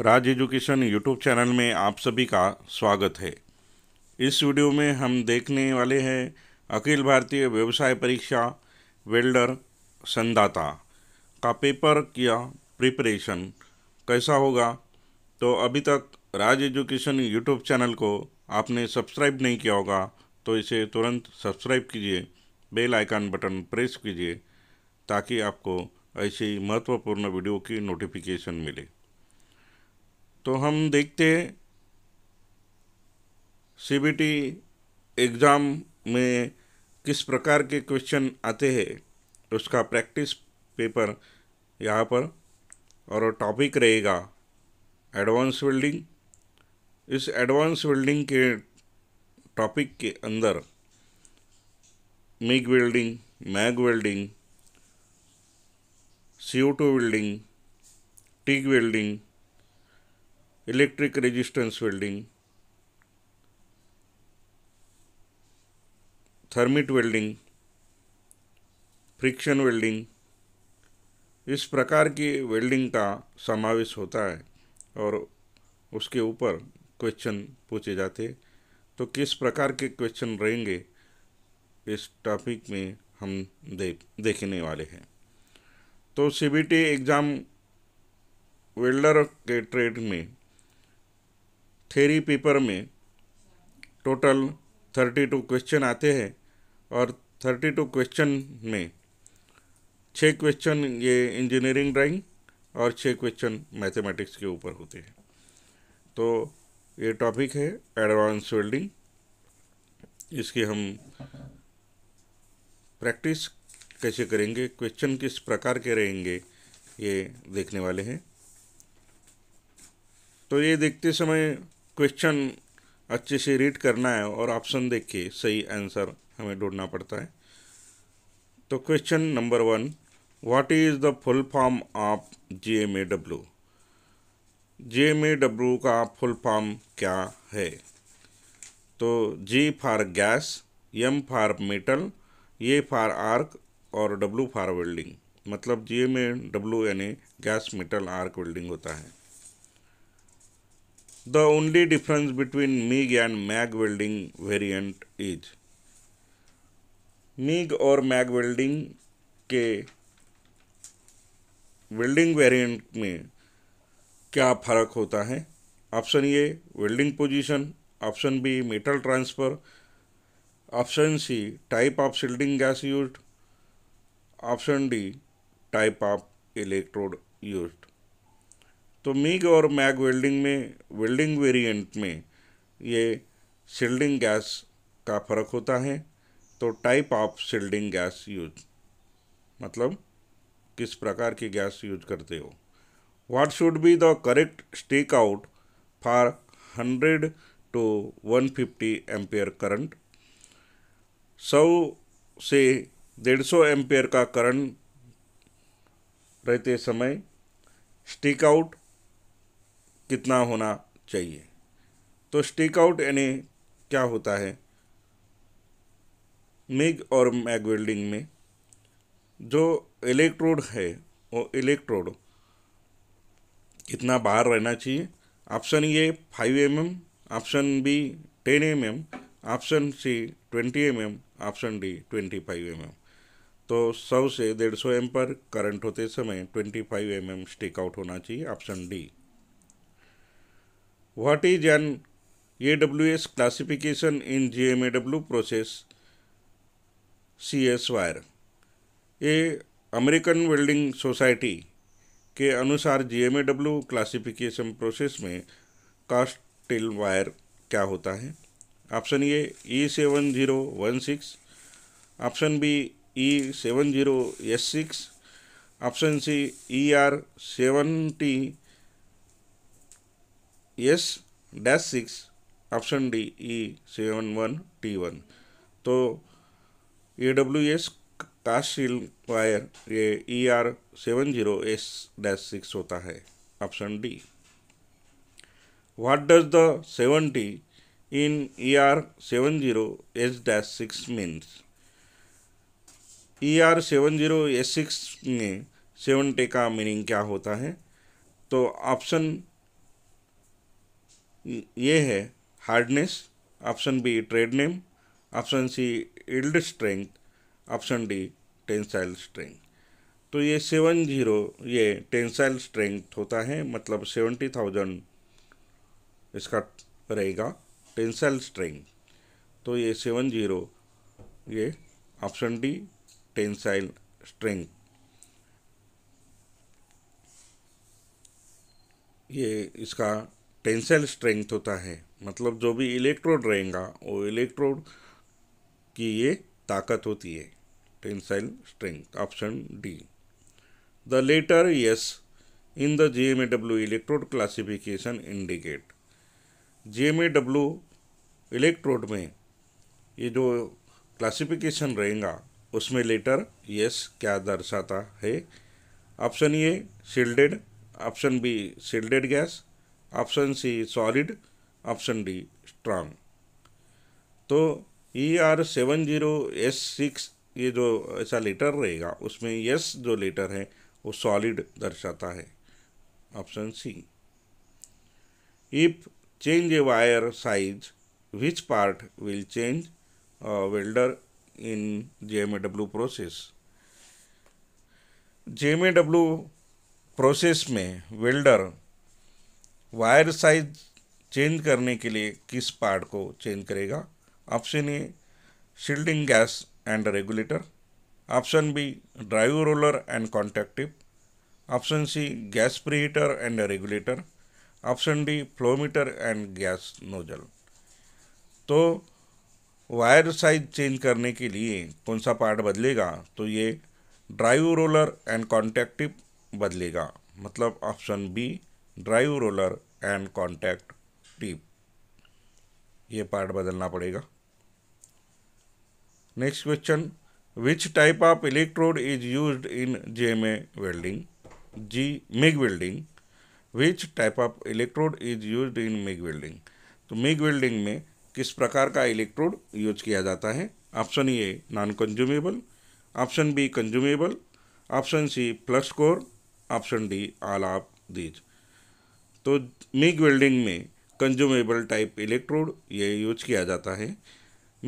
राज education YouTube channel में आप सभी का स्वागत है इस वीडियो में हम देखने वाले हैं अखिल भारतीय व्यवसाय परीक्षा वेल्डर संदाता का पेपर किया प्रिपरेशन कैसा होगा तो अभी तक राज एजुकेशन यूट्यूब चैनल को आपने सब्सक्राइब नहीं किया होगा तो इसे तुरंत सब्सक्राइब कीजिए बेल आइकन बटन प्रेस कीजिए ताकि आपको ऐसी महत्वपूर्ण वीडियो की नोटिफिकेशन मिले तो हम देखते टी एग्ज़ाम में किस प्रकार के क्वेश्चन आते हैं उसका प्रैक्टिस पेपर यहाँ पर और टॉपिक रहेगा एडवांस वेल्डिंग इस एडवांस वेल्डिंग के टॉपिक के अंदर MIG welding MAG welding C O two welding TIG welding electric resistance welding thermit welding friction welding इस प्रकार की वेल्डिंग का समावेश होता है और उसके ऊपर क्वेश्चन पूछे जाते तो किस प्रकार के क्वेश्चन रहेंगे इस टॉपिक में हम देख देखने वाले हैं तो सीबीटी एग्ज़ाम वेल्डर के ट्रेड में थेरी पेपर में टोटल थर्टी टू क्वेश्चन आते हैं और थर्टी टू क्वेश्चन में छः क्वेश्चन ये इंजीनियरिंग ड्राइंग और छः क्वेश्चन मैथमेटिक्स के ऊपर होते हैं तो ये टॉपिक है एडवांस वेल्डिंग इसकी हम प्रैक्टिस कैसे करेंगे क्वेश्चन किस प्रकार के रहेंगे ये देखने वाले हैं तो ये देखते समय क्वेश्चन अच्छे से रीड करना है और ऑप्शन देख के सही आंसर हमें ढूंढना पड़ता है तो question number one what is the full form of G M A W G M A W का फुल फॉर्म क्या है तो G for gas M for metal A for arc और डब्ल्यू फॉर वेल्डिंग मतलब G M A W यानी gas metal arc welding होता है The only difference between MIG and MAG welding variant is MIG और MAG welding के welding variant में क्या फ़र्क होता है option A welding position option B metal transfer option C type of shielding gas used option D type of electrode used तो MIG और MAG welding में वेल्डिंग वेरिएंट में ये शिल्डिंग गैस का फ़र्क होता है तो type of shielding gas use मतलब किस प्रकार की गैस यूज करते हो what should be the correct stick out for 100 to 150 ampere current 100 से 150 एम्पियर का करंट रहते समय स्टिक आउट कितना होना चाहिए तो स्टेक आउट यानी क्या होता है मिग और मैग वेल्डिंग में जो इलेक्ट्रोड है वो इलेक्ट्रोड कितना बाहर रहना चाहिए option A five M M option B ten M M option C twenty M M option D twenty five M M तो सौ से डेढ़ सौ एम पर करंट होते समय twenty five M M stickout out होना चाहिए option D What is an AWS classification in GMAW process CS wire? ये अमेरिकन वेल्डिंग सोसाइटी के अनुसार G M A W classification process में कास्ट टेल वायर क्या होता है option A E seven zero one six option B E seven zero S six option C E R seven T S dash six option D E seven one T one तो A W S काशील wire ये E R seven zero S dash six होता है option D what does the T in E R seven zero S dash six means E R seven zero S six में T का meaning क्या होता है तो option ये है hardness option B trade name option C yield strength option D tensile strength तो ये सेवन जीरो ये टेंसाइल स्ट्रेंथ होता है मतलब सेवेंटी थाउजेंड इसका रहेगा टेंसाइल स्ट्रेंथ तो ये सेवन जीरो ये ऑप्शन डी टेंसाइल स्ट्रेंथ ये इसका टेंसाइल स्ट्रेंथ होता है मतलब जो भी इलेक्ट्रोड रहेगा वो इलेक्ट्रोड की ये ताकत होती है tensile strength option D the letter S in the G M A W electrode classification indicate G M A W electrode में ये जो क्लासिफिकेशन रहेगा उसमें लेटर यस क्या दर्शाता है option A shielded option B shielded gas option C solid option D strong तो E R seven zero S six ये जो ऐसा लेटर रहेगा उसमें यस जो लेटर है वो सॉलिड दर्शाता है option C if change a wire size which part will change welder in G M A W process G M A W process में वेल्डर वायर साइज चेंज करने के लिए किस पार्ट को चेंज करेगा option A shielding gas and regulator option B drive roller and contact tip option C gas preheater and regulator option D flowmeter and gas nozzle तो wire size change करने के लिए कौन सा पार्ट बदलेगा तो ये drive roller and contact tip बदलेगा मतलब option B drive roller and contact tip ये पार्ट बदलना पड़ेगा next question which type of electrode is use in G M welding G MIG welding which type of electrode is use in MIG welding तो MIG welding में किस प्रकार का electrode use किया जाता है option A non consumable option B consumable option C plus core option D all of these तो MIG welding में कंज्यूमेबल टाइप इलेक्ट्रोड ये यूज किया जाता है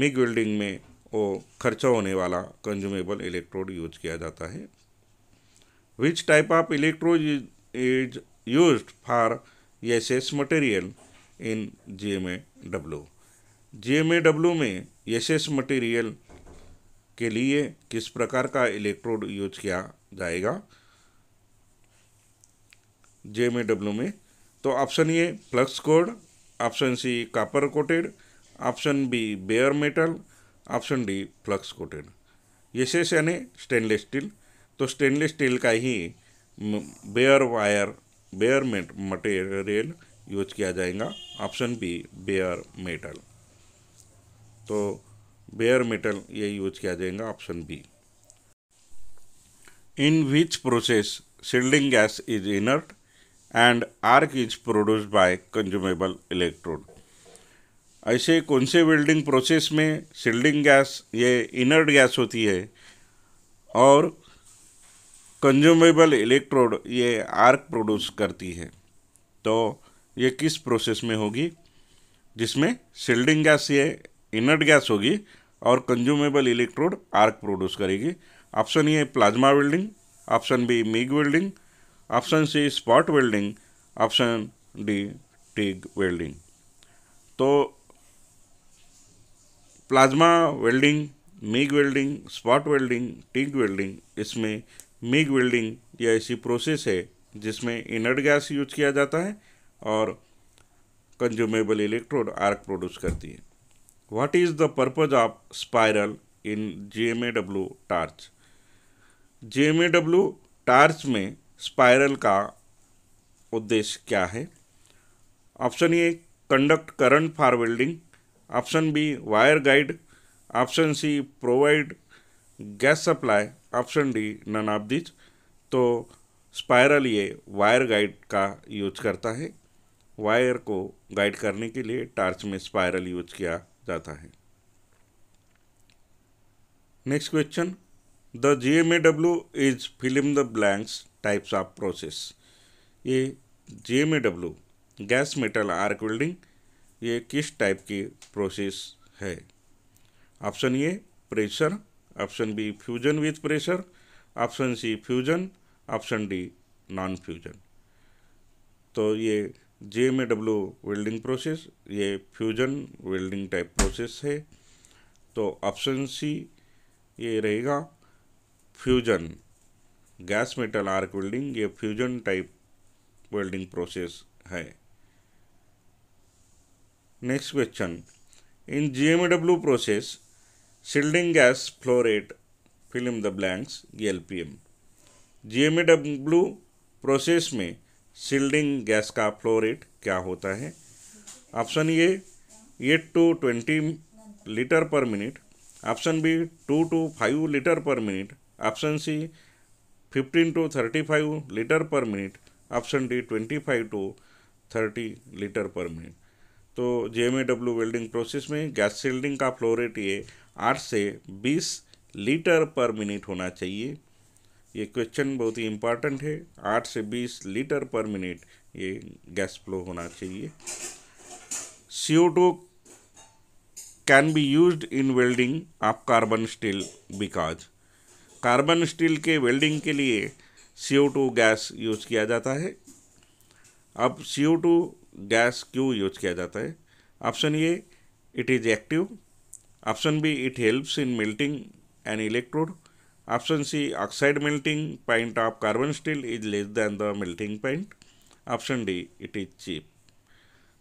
मिग वेल्डिंग में वो खर्चा होने वाला कंज्यूमेबल इलेक्ट्रोड यूज किया जाता है which type of electrode is use for S S material in G M A W G M A W में एस एस मटेरियल के लिए किस प्रकार का इलेक्ट्रोड यूज किया जाएगा जे एम ए डब्ल्यू में तो option A flux code option C copper coated option B bare metal option D flux coated यशेष यानी स्टेनलेस स्टील तो स्टेनलेस स्टील का ही bare wire bare material use किया जाएगा ऑप्शन बी बेयर मेटल तो बेयर मेटल ये use किया जाएगा option B in which process shielding gas is inert and arc is produce by consumable electrode ऐसे कौन से वेल्डिंग प्रोसेस में सील्डिंग गैस ये इनर्ट गैस होती है और कंज्यूमेबल इलेक्ट्रोड ये आर्क प्रोड्यूस करती है तो ये किस प्रोसेस में होगी जिसमें सील्डिंग गैस ये इनर्ट गैस होगी और कंज्यूमेबल इलेक्ट्रोड आर्क प्रोड्यूस करेगी option A plasma welding option B MIG welding option C spot welding option D TIG welding तो plasma welding MIG welding spot welding TIG welding इसमें MIG welding यह ऐसी process है जिसमें inert gas use किया जाता है और कंज्यूमेबल इलेक्ट्रोड आर्क प्रोड्यूस करती है what is the purpose of spiral in G M A W torch G M A W torch में स्पायरल का उद्देश्य क्या है option A conduct current for welding option B wire guide option C provide gas supply option D none of this तो spiral ये wire guide का use करता है वायर को गाइड करने के लिए टार्च में स्पायरल यूज किया जाता है next question the G M A W is fill in the blanks types of process ये जे में W gas metal arc welding ये किस टाइप की प्रोसेस है option A pressure option B fusion with pressure option C fusion option D non fusion तो ये G A W welding process ये fusion welding type process है तो option C ये रहेगा fusion gas metal arc welding ये fusion type welding process है next question in G process shielding gas flow rate fill in the blanks L P M G M process में shielding gas का flow rate क्या होता है option A eight to twenty litre per minute option B two to five litre per minute option C 15 to 35 litre per minute option D 25 to 30 litre per minute तो G M A W welding process में gas shielding का flow rate ये आठ से बीस litre per minute होना चाहिए ये क्वेश्चन बहुत ही इम्पॉर्टेंट है आठ से बीस लीटर पर मिनट ये गैस फ्लो होना चाहिए C O two can be use in welding of carbon steel because carbon steel के वेल्डिंग के लिए CO2 गैस यूज किया जाता है अब CO2 गैस क्यों यूज किया जाता है option A it is active option B it helps in melting an electrode option C oxide melting point of carbon steel is less than the melting point option D it is cheap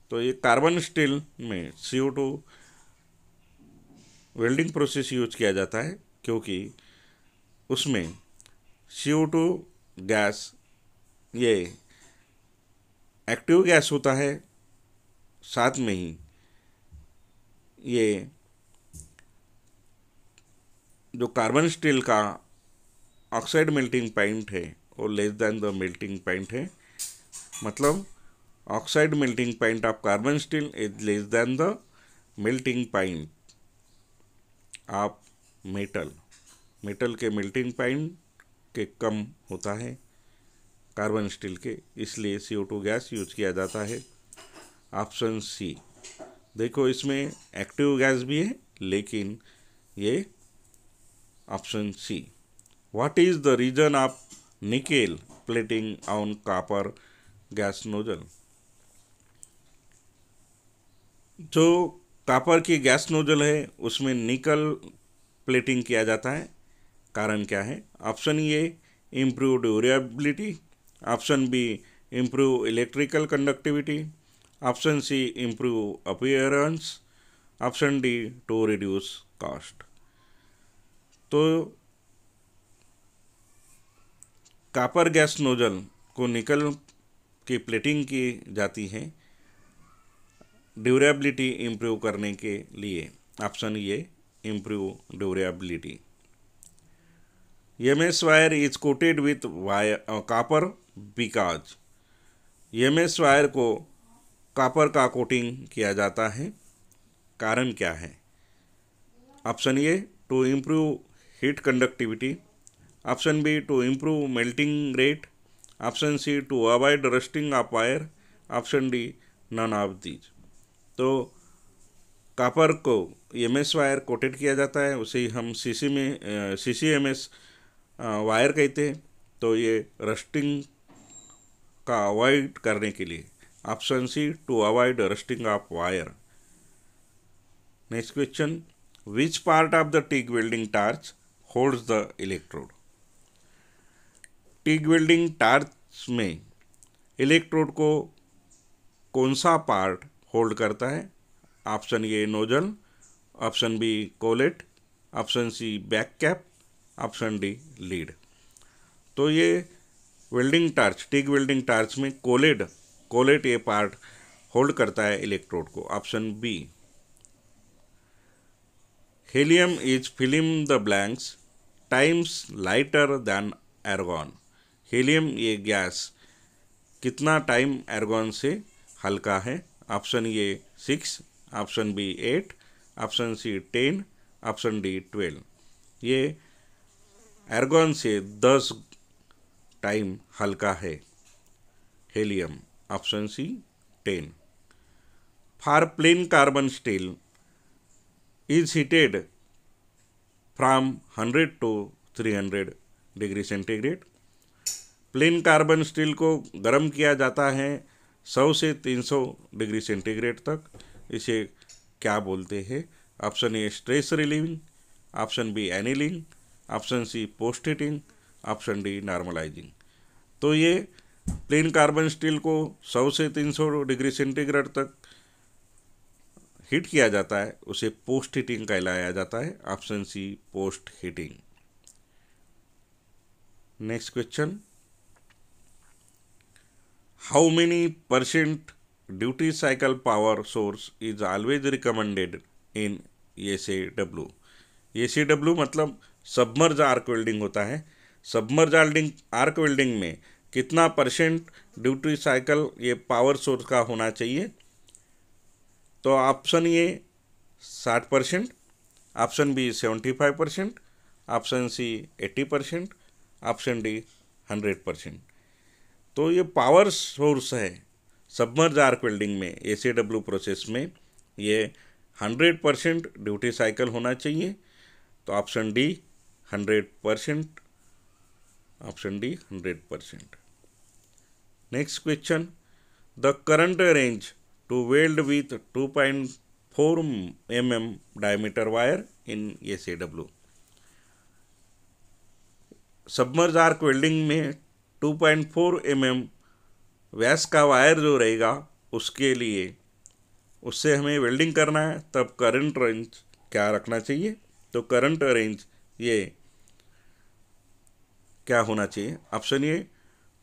तो ये carbon steel में CO2 welding process use किया जाता है क्योंकि उसमें C two gas ये active gas होता है साथ में ही ये जो कार्बन स्टील का ऑक्साइड मेल्टिंग पॉइंट है वो less than the melting point है मतलब oxide melting point of carbon steel is less than the melting point of metal metal के मेल्टिंग पॉइंट के कम होता है कार्बन स्टील के इसलिए सी गैस यूज किया जाता है ऑप्शन सी देखो इसमें एक्टिव गैस भी है लेकिन ये option C what is the reason of nickel plating on copper gas nozzle जो कापर की गैस नोजल है उसमें निकल प्लेटिंग किया जाता है कारण क्या है option A improve durability option B improve electrical conductivity option C improve appearance option D to reduce cost तो कापर गैस नोजल को निकल की प्लेटिंग की जाती है ड्यूरेबिलिटी इम्प्रूव करने के लिए option A improve durability MS wire is coated with wire copper because because S wire को कापर का कोटिंग किया जाता है कारण क्या है option A to improve heat conductivity option B to improve melting rate option C to avoid rusting of wire option D none of these तो copper को एम एस वायर कोटेड किया जाता है उसे हम सी सी में C C M S wire कहते हैं तो ये रस्टिंग का अवॉइड करने के लिए option C to avoid rusting of wire next question which part of the TIG welding torch holds the electrode TIG welding torch में इलेक्ट्रोड को कौन सा पार्ट होल्ड करता है option A nozzle option B collet option C back cap option D lead तो ये welding torch TIG welding torch में collet collet ये पार्ट होल्ड करता है इलेक्ट्रोड को option B helium is filling the blanks times lighter than argon helium ये gas कितना time argon से हल्का है option A six option B eight option C ten option D twelve ये एर्गॉन से दस टाइम हल्का है helium option C ten for plain carbon steel is heated from hundred to three hundred degree centigrade plain carbon steel को गर्म किया जाता है सौ से तीन सौ डिग्री सेंटीग्रेड तक इसे क्या बोलते हैं option A stress relieving option B annealing option C post heating option D normalising तो ये प्लेन कार्बन स्टील को 100 से 300 डिग्री सेंटीग्रेड तक हीट किया जाता है उसे पोस्ट हीटिंग कहलाया जाता है option C post heating next question how many percent duty cycle power source is always recommended in A C W A C W मतलब सबमर्ज आर्क वेल्डिंग होता है सबमर्ज आर्डिंग आर्क वेल्डिंग में कितना percent duty cycle ये power source का होना चाहिए तो ऑप्शन ए साठ percent option B seventy five percent option C eighty percent option D hundred percent तो ये पावर सोर्स है सबमर्ज आर्क वेल्डिंग में ए सी डब्ल्यू प्रोसेस में ये हंड्रेड परसेंट ड्यूटी साइकिल होना चाहिए तो option D hundred percent option D hundred percent next question the current range to weld with two point four M M diameter wire in S A W submerge arc welding में two point four M M व्यास का wire जो रहेगा उसके लिए उससे हमें welding करना है तब करंट रेंज क्या रखना चाहिए तो करंट रेंज ये क्या होना चाहिए option A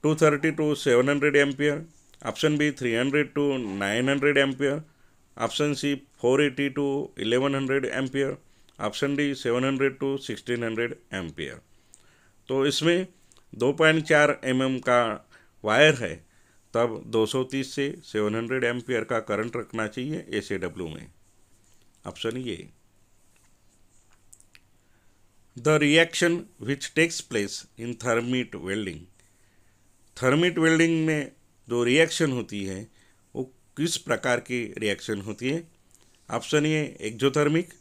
two thirty to seven hundred ampere option B three hundred to nine hundred ampere option C four eighty to eleven hundred ampere option D seven hundred to sixteen hundred ampere तो इसमें दो point चार M M का wire है तब 230 से 700 ampere का current रखना चाहिए ए में ऑप्शन ये The reaction which takes place in thermit welding. Thermit welding में जो रिएक्शन होती है वो किस प्रकार की रिएक्शन होती है option A exothermic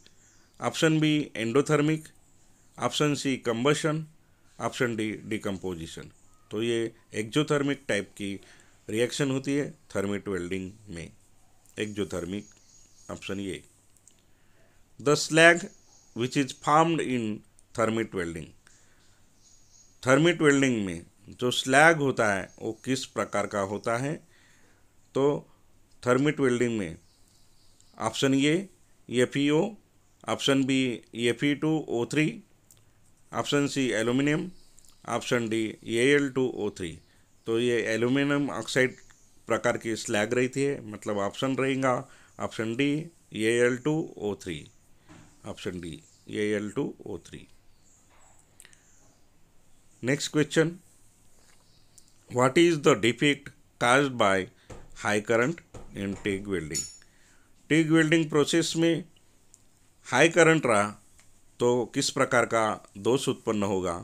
option B endothermic option C combustion option D decomposition तो ये एक्जोथर्मिक टाइप की रिएक्शन होती है थर्मिट वेल्डिंग में exothermic option A the slag which is formed in thermit welding thermit welding में जो स्लैग होता है वो किस प्रकार का होता है तो थर्मिट वेल्डिंग में option A F E O option B F E two O three option C aluminium option D A L two O three तो ये एल्यूमिनियम ऑक्साइड प्रकार की स्लैग रहती है मतलब ऑप्शन रहेगा option D A L two O three option D A L two O three Next question. What is the defect caused by high current in TIG welding? TIG welding process में high current रहा तो किस प्रकार का दोष उत्पन्न होगा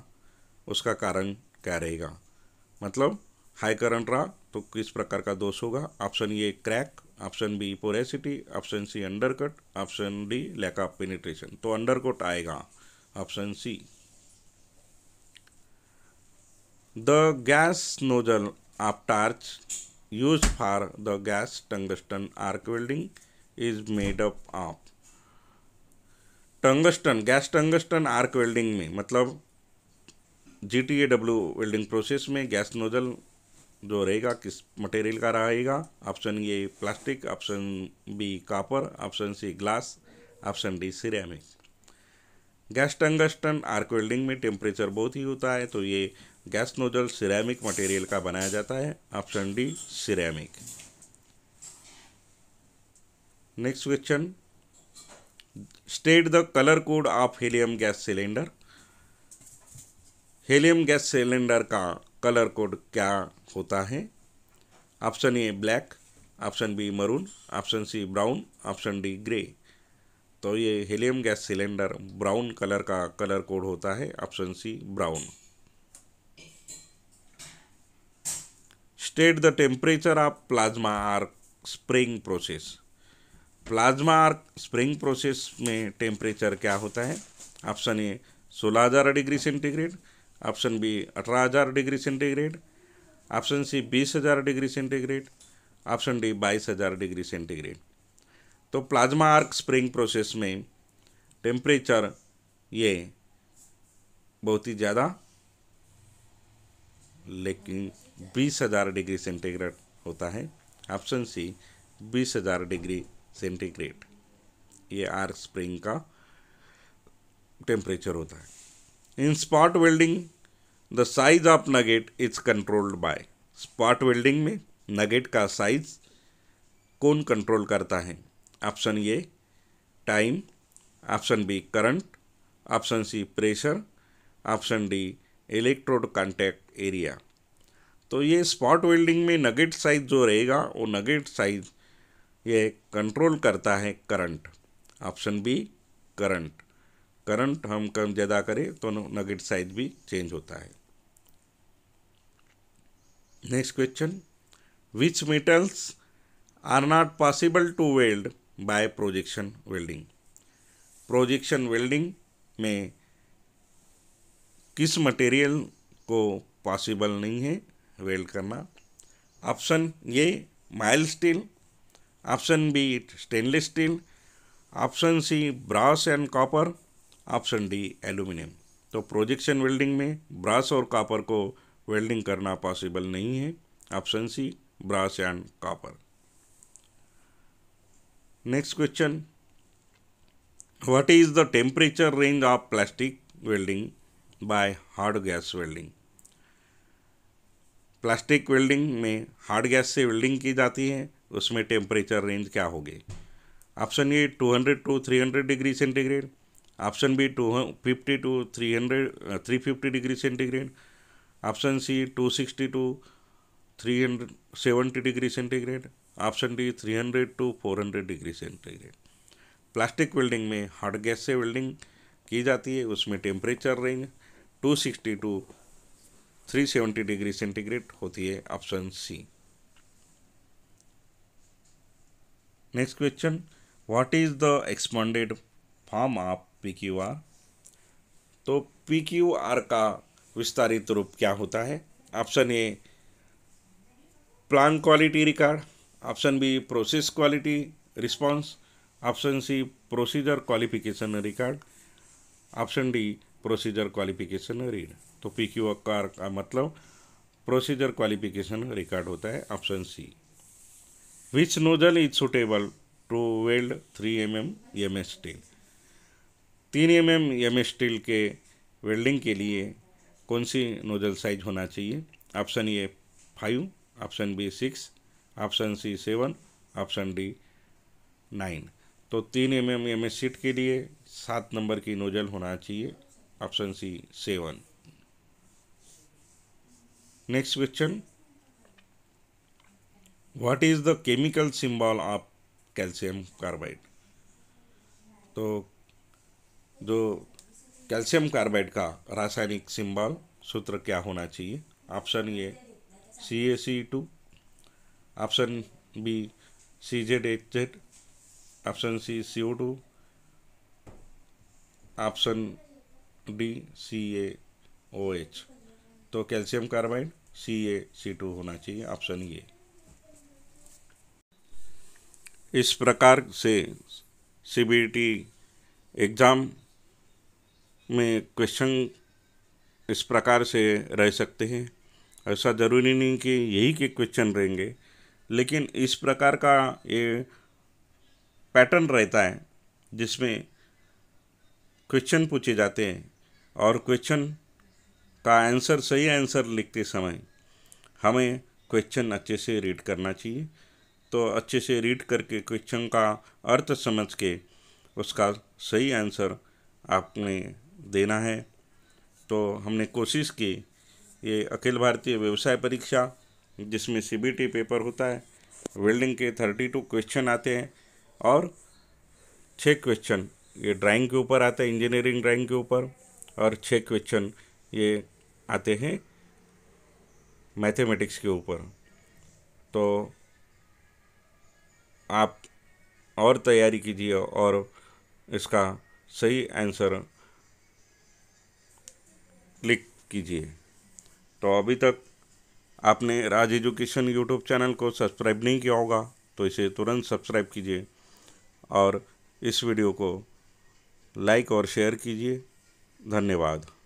उसका कारण क्या रहेगा मतलब हाई करंट रहा तो किस प्रकार का दोष होगा option A crack option B porosity option C undercut option D lack of penetration तो अंडरकट आएगा option C the gas nozzle of torch use for the gas tungsten arc welding is made up of tungsten gas tungsten arc welding में मतलब G T A W welding process में gas nozzle जो रहेगा किस material का रहेगा option A plastic option B copper option C glass option D ceramic gas tungsten arc welding में temperature बहुत ही होता है तो ये गैस नोजल सिरेमिक मटेरियल का बनाया जाता है option D ceramic next question state the colour code of helium gas cylinder helium gas cylinder का कलर कोड क्या होता है option A black option B maroon option C brown option D grey तो ये helium gas cylinder brown colour का colour code होता है option C brown state the temperature of plasma arc spring process plasma arc spring process में temperature क्या होता है option A 16000 degree centigrade option B 18000 degree centigrade option C 20000 degree centigrade option D 22000 degree centigrade तो plasma arc spring process में temperature ये बहुत ही ज़्यादा लेकिन बीस हज़ार डिग्री सेंटीग्रेड होता है ऑप्शन सी बीस हज़ार डिग्री सेंटीग्रेड ये आर्क स्प्रिंग का टेम्परेचर होता है in spot welding the size of nugget is controlled by spot welding में नगेट का साइज कौन कंट्रोल करता है option A time option B current option C pressure option D electrode contact area तो ये स्पॉट वेल्डिंग में nugget size जो रहेगा वो नगेट साइज ये कंट्रोल करता है current option B current current हम कम ज़्यादा करें तो नगेट साइज भी चेंज होता है next question which metals are not possible to weld by projection welding projection welding में किस मटेरियल को पॉसिबल नहीं है वेल्ड करना option A mild steel option B stainless steel option C brass and copper option D aluminium तो projection welding में brass और copper को वेल्डिंग करना पॉसिबल नहीं है option C brass and copper next question what is the temperature range of plastic welding by hard gas welding plastic welding में hard gas से welding की जाती है उसमें टेम्परेचर रेंज क्या होगी option A 200 to 300 degree centigrade option B two fifty to three hundred three fifty degree centigrade option C two sixty to three hundred seventy degree centigrade option D three hundred to four hundred degree centigrade plastic welding में hard gas से welding की जाती है उसमें temperature range to sixty to 370 degree centigrade होती है option C next question what is the expanded form of P Q R तो P Q R का विस्तारित रूप क्या होता है option A plan quality record option B process quality response option C procedure qualification record option D procedure qualification read तो P Q R का मतलब प्रोसीजर क्वालिफिकेशन रिकॉर्ड होता है option C which nozzle is suitable to weld three M M M S steel तीन M M M S steel के welding के लिए कौन सी नोजल साइज होना चाहिए option A five option B six option C seven option D nine तो तीन M M M S sheet के लिए सात नंबर की नोजल होना चाहिए option C seven next question what is the chemical symbol of calcium carbide तो जो कैल्शियम कार्बाइड का रासायनिक सिंबल सूत्र क्या होना चाहिए option A C A C two option B C Z H Z option C C O two option D C A O H तो calcium carbide C A C two होना चाहिए option ये इस प्रकार से सी एग्ज़ाम में question इस प्रकार से रह सकते हैं ऐसा ज़रूरी नहीं कि यही के क्वेश्चन रहेंगे लेकिन इस प्रकार का ये पैटर्न रहता है जिसमें क्वेश्चन पूछे जाते हैं और क्वेश्चन का आंसर सही आंसर लिखते समय हमें क्वेश्चन अच्छे से रीड करना चाहिए तो अच्छे से रीड करके क्वेश्चन का अर्थ समझ के उसका सही आंसर आपने देना है तो हमने कोशिश की ये अखिल भारतीय व्यवसाय परीक्षा जिसमें सीबीटी पेपर होता है वेल्डिंग के थर्टी टू क्वेश्चन आते हैं और छः क्वेश्चन ये ड्राइंग के ऊपर आता है इंजीनियरिंग ड्राइंग के ऊपर और छः क्वेश्चन ये आते हैं मैथमेटिक्स के ऊपर तो आप और तैयारी कीजिए और इसका सही आंसर क्लिक कीजिए तो अभी तक आपने राज एजुकेशन यूट्यूब चैनल को सब्सक्राइब नहीं किया होगा तो इसे तुरंत सब्सक्राइब कीजिए और इस वीडियो को लाइक और शेयर कीजिए धन्यवाद